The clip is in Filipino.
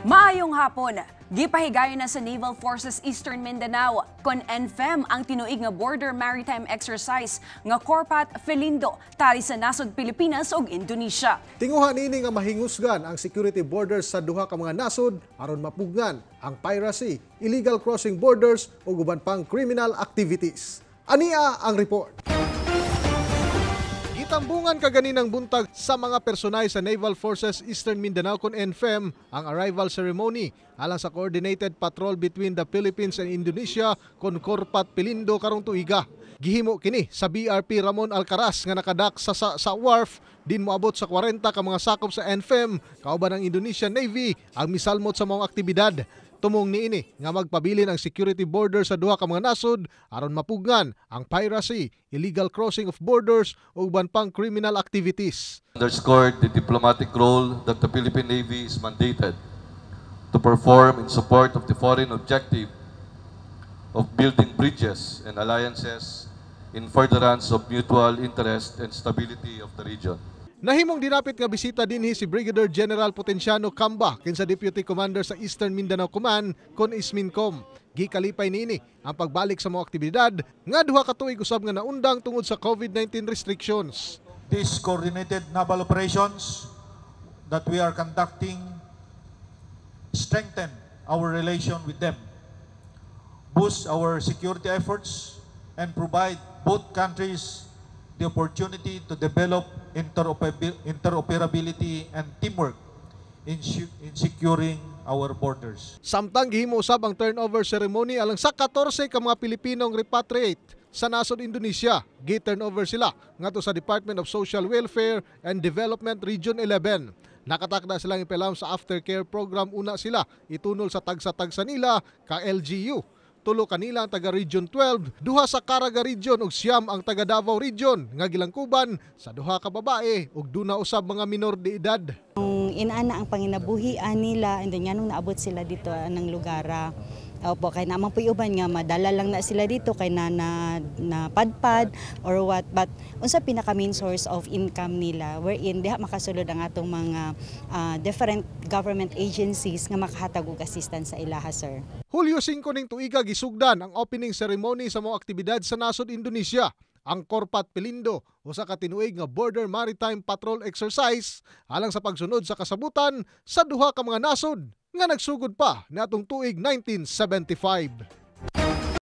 Maayong hapon. Gipahigayon na sa Naval Forces Eastern Mindanao, kon NFEM ang tinuig nga border maritime exercise nga Corpat Felindo tali sa nasod Pilipinas ug Indonesia. Tinguhan ini nga mahingusgan ang security borders sa duha ka mga nasod aron mapugngan ang piracy, illegal crossing borders ug uban pang criminal activities. Ania ang report. Natambungan kaganinang buntag sa mga personay sa Naval Forces Eastern Mindanao Con NFM ang arrival ceremony alang sa coordinated patrol between the Philippines and Indonesia kon Korpat Pilindo karong tuiga. Gihimo kini sa BRP Ramon Alcaraz nga nakadak sa, sa, sa wharf din moabot sa 40 ka mga sakop sa NFM kauban ang Indonesian Navy ang misalmot sa mga aktibidad tumong niini nga magpabilin ang security border sa duha ka mga nasod aron mapugan ang piracy, illegal crossing of borders ug uban pang criminal activities. Underscored the diplomatic role that the Philippine Navy is mandated to perform in support of the foreign objective of building bridges and alliances in furtherance of mutual interest and stability of the region. Nahimong dinapit nga bisita dinhi si Brigadier General Potensiano Kamba kinsa Deputy Commander sa Eastern Mindanao Command kon Ismincom. Gikalipay niini ang pagbalik sa mga aktibidad nga duha ka tuig usab nga naundang tungod sa COVID-19 restrictions. These coordinated naval operations that we are conducting strengthen our relation with them, boost our security efforts, and provide both countries the opportunity to develop interoperability and teamwork in, in securing our borders. Samtang gihimusab ang turnover ceremony alang sa 14 ka mga Pilipinong repatriate sa nasod Indonesia. Gi-turnover sila ngadto sa Department of Social Welfare and Development Region 11. Nakatakda silang ipelam sa aftercare program una sila itunol sa tagsa-tagsa nila ka LGU tulo kanila ang taga Region 12, duha sa Caraga Region ug siyam ang taga Davao Region nga gilangkuban sa duha ka babae ug duna usab mga minor de edad. Ang inaana ang panginabuhi ah, nila and then nganong naabot sila dito nang ah, lugar ah, Opo, kay na po iuban nga madala lang na sila dito kay na, na, na padpad or what but unsa pinaka main source of income nila wherein diha makasulod ang atong mga uh, different government agencies nga makahatag og assistance sa ilaha sir. Hulyo 5 ning tuiga gisugdan ang opening ceremony sa mga aktibidad sa nasod Indonesia. Ang Korpat Pilindo usa ka tinuig nga Border Maritime Patrol Exercise alang sa pagsunod sa kasabutan sa duha ka mga nasod nga nagsugod pa natong tuig 1975.